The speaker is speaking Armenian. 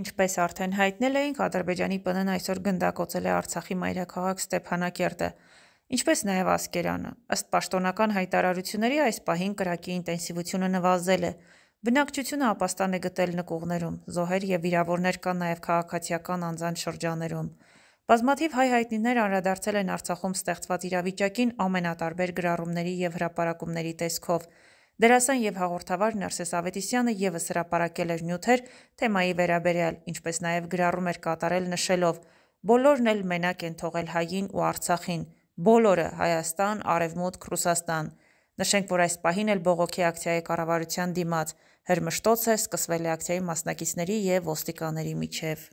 Ինչպես արդեն հայտնել էինք, Ադրբեջանի ՊՆ-ն այսօր գնդակոծել է Արցախի մայրաքաղաք Ստեփանակերտը, ինչպես նաև Ասկերանը։ Ըստ պաշտոնական հայտարարությունների այս պահին կրակի ինտենսիվությունը նվազել է։ Բնակչությունը ապաստան է գտել նկուղներում, զոհեր եւ վիրավորներ կան նաև քաղաքացիական անձան շրջաներում։ Բազմաթիվ հայ հայտնիներ անդրադարձել են Արցախում ստեղծված իրավիճակին ամենատարբեր գրառումների եւ հրապարակումների տեսքով։ Դերասան եւ հաղորդավար Ներսես Ավետիսյանը եւս հրապարակել էր նյութեր թեմայի վերաբերյալ, ինչպես նաեւ գրառում էր կատարել նշելով. «Բոլորն էլ մենակ են թողել հային ու Արցախին, բոլորը՝ Հայաստան, Արևմուտք, Ռուսաստան»։ Նշենք, որ այս պահին էլ բողոքի ակցիայի կառավարության դիմաց հրմշտոց է սկսվել է ակցիայի մասնակիցների եւ ոստիկանների միջև։